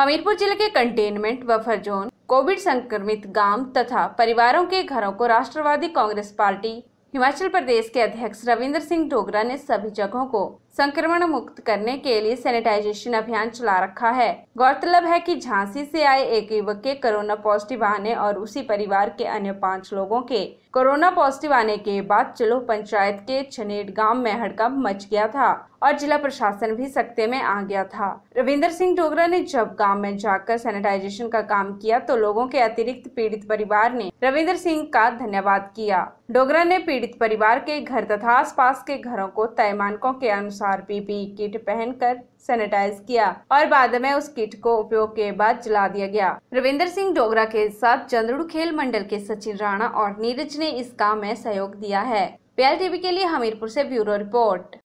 हमीरपुर जिले के containment buffer zone Covid संक्रमित गांव तथा परिवारों के घरों को राष्ट्रवादी कांग्रेस पार्टी हिमाचल प्रदेश के अध्यक्ष रविंद्र सिंह डोगरा ने सभी जगहों को संक्रमण मुक्त करने के लिए सैनिटाइजेशन अभियान चला रखा है गौरतलब है कि झांसी से आए एक युवक के कोरोना पॉजिटिव आने और उसी परिवार के अन्य पाँच लोगों के कोरोना पॉजिटिव आने के बाद चलो पंचायत के छनेट गांव में हड़कंप मच गया था और जिला प्रशासन भी सख्ते में आ गया था रविंदर सिंह डोगरा ने जब गांव में जाकर सैनिटाइजेशन का काम किया तो लोगों के अतिरिक्त पीड़ित परिवार ने रविंदर सिंह का धन्यवाद किया डोगरा ने पीड़ित परिवार के घर तथा आसपास के घरों को तय मानकों के अनुसार अनुसार पीपी किट पहनकर सैनिटाइज किया और बाद में उस किट को उपयोग के बाद जला दिया गया रविंदर सिंह डोगरा के साथ चंद्रुड़ खेल मंडल के सचिन राणा और नीरज ने इस काम में सहयोग दिया है पीएल टीवी के लिए हमीरपुर से ब्यूरो रिपोर्ट